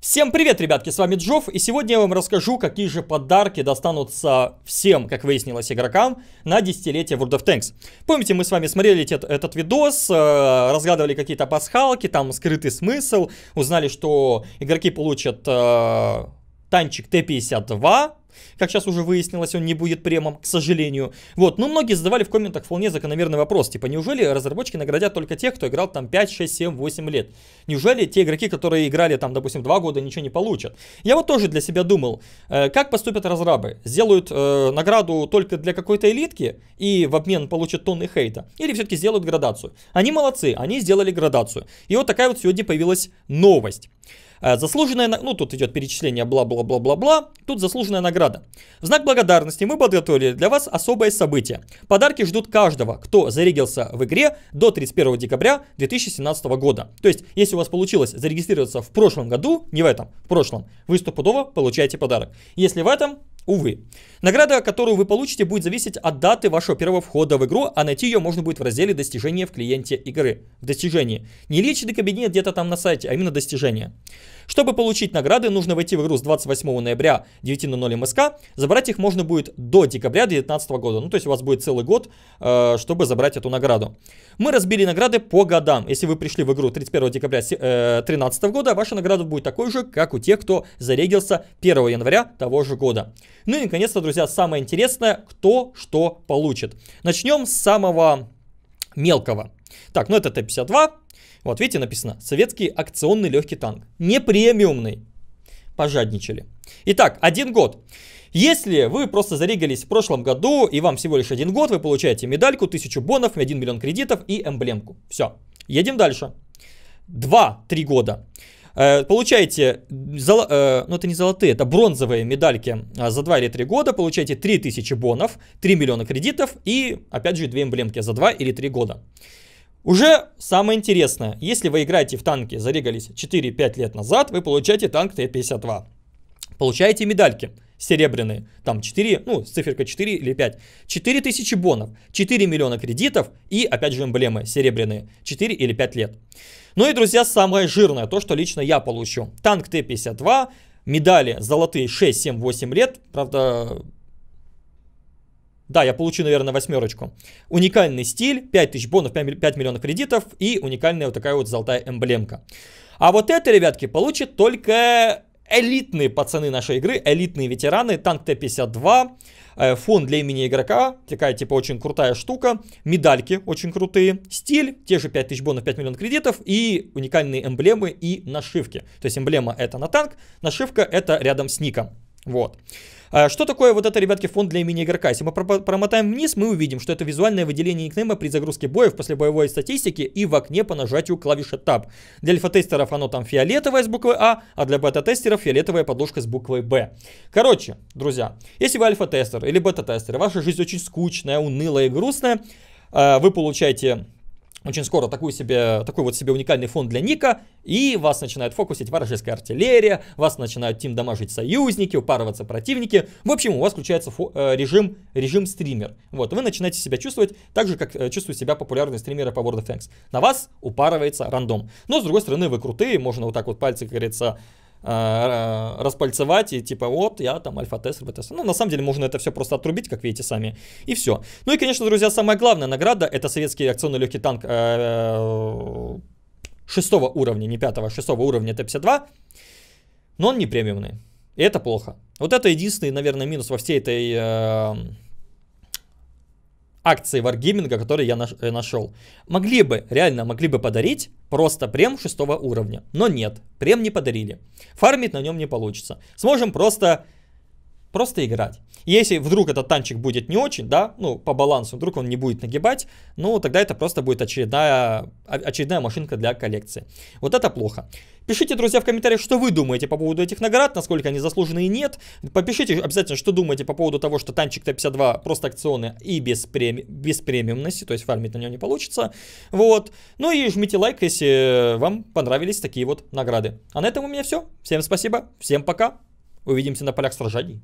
Всем привет, ребятки, с вами Джов, и сегодня я вам расскажу, какие же подарки достанутся всем, как выяснилось, игрокам на десятилетие World of Tanks. Помните, мы с вами смотрели этот, этот видос, э, разгадывали какие-то пасхалки, там скрытый смысл, узнали, что игроки получат э, танчик Т-52, как сейчас уже выяснилось, он не будет премом, к сожалению. Вот, но многие задавали в комментах вполне закономерный вопрос, типа, неужели разработчики наградят только тех, кто играл там 5, 6, 7, 8 лет? Неужели те игроки, которые играли там, допустим, два года, ничего не получат? Я вот тоже для себя думал, э, как поступят разрабы? Сделают э, награду только для какой-то элитки и в обмен получат тонны хейта? Или все-таки сделают градацию? Они молодцы, они сделали градацию. И вот такая вот сегодня появилась новость. Э, заслуженная, ну тут идет перечисление бла-бла-бла-бла-бла, тут заслуженная награда. В знак благодарности мы подготовили для вас особое событие. Подарки ждут каждого, кто зарегился в игре до 31 декабря 2017 года. То есть, если у вас получилось зарегистрироваться в прошлом году, не в этом, в прошлом, вы стопудово получаете подарок. Если в этом, Увы. Награда, которую вы получите, будет зависеть от даты вашего первого входа в игру, а найти ее можно будет в разделе «Достижения в клиенте игры». В достижении. Не личный кабинет где-то там на сайте, а именно достижения. Чтобы получить награды, нужно войти в игру с 28 ноября 9.00 МСК. Забрать их можно будет до декабря 2019 года. Ну, то есть у вас будет целый год, э, чтобы забрать эту награду. Мы разбили награды по годам. Если вы пришли в игру 31 декабря 2013 э, года, ваша награда будет такой же, как у тех, кто зарегился 1 января того же года. Ну и, наконец-то, друзья, самое интересное, кто что получит. Начнем с самого мелкого. Так, ну это Т-52. Вот, видите, написано «Советский акционный легкий танк». Не премиумный. Пожадничали. Итак, один год. Если вы просто зарегались в прошлом году, и вам всего лишь один год, вы получаете медальку, тысячу бонов, 1 миллион кредитов и эмблемку. Все. Едем дальше. 2-3 года. Э, получаете, зол, э, ну это не золотые, это бронзовые медальки а, за 2 или 3 года. Получаете 3000 бонов, 3 миллиона кредитов и, опять же, 2 эмблемки за 2 или 3 года. Уже самое интересное, если вы играете в танки, зарегались 4-5 лет назад, вы получаете танк Т-52. Получаете медальки серебряные, там 4, ну, циферка 4 или 5, 4 тысячи бонов, 4 миллиона кредитов и, опять же, эмблемы серебряные, 4 или 5 лет. Ну и, друзья, самое жирное, то, что лично я получу. Танк Т-52, медали золотые 6, 7, 8 лет, правда, да, я получу, наверное, восьмерочку. Уникальный стиль, 5000 бонов, 5 миллионов кредитов и уникальная вот такая вот золотая эмблемка. А вот это, ребятки, получит только элитные пацаны нашей игры, элитные ветераны, танк Т-52, э, фон для имени игрока, такая типа очень крутая штука, медальки очень крутые, стиль, те же 5000 бонов, 5 миллионов кредитов и уникальные эмблемы и нашивки. То есть эмблема это на танк, нашивка это рядом с ником. Вот. А что такое вот это, ребятки, фонд для имени игрока? Если мы промотаем вниз, мы увидим, что это визуальное выделение никнейма при загрузке боев после боевой статистики и в окне по нажатию клавиши Tab. Для альфа-тестеров оно там фиолетовое с буквы А, а для бета-тестеров фиолетовая подложка с буквой Б. Короче, друзья, если вы альфа-тестер или бета-тестер, ваша жизнь очень скучная, унылая и грустная, а, вы получаете очень скоро такую себе, такой вот себе уникальный фон для Ника, и вас начинает фокусить вражеская артиллерия, вас начинают тим дамажить союзники, упарываться противники. В общем, у вас включается э, режим, режим стример. Вот, вы начинаете себя чувствовать так же, как э, чувствуют себя популярные стримеры по World of Tanks. На вас упарывается рандом. Но, с другой стороны, вы крутые, можно вот так вот пальцы, как говорится, Э, распальцевать и типа вот я там альфа-тест, РБ-тест. Ну, на самом деле можно это все просто отрубить, как видите сами, и все. Ну и, конечно, друзья, самая главная награда это советский реакционный легкий танк э, шестого уровня, не пятого, а шестого уровня Т-52, но он не премиумный. И это плохо. Вот это единственный, наверное, минус во всей этой э, акции варгейминга, которые я наш, э, нашел. Могли бы, реально могли бы подарить просто прем шестого уровня, но нет, прем не подарили. Фармить на нем не получится. Сможем просто Просто играть. Если вдруг этот танчик будет не очень, да, ну, по балансу, вдруг он не будет нагибать, ну, тогда это просто будет очередная, очередная машинка для коллекции. Вот это плохо. Пишите, друзья, в комментариях, что вы думаете по поводу этих наград, насколько они заслуженные и нет. Попишите обязательно, что думаете по поводу того, что танчик Т-52 просто акционный и без, преми... без премиумности, то есть фармить на нем не получится. Вот. Ну и жмите лайк, если вам понравились такие вот награды. А на этом у меня все. Всем спасибо, всем пока. Увидимся на полях сражений.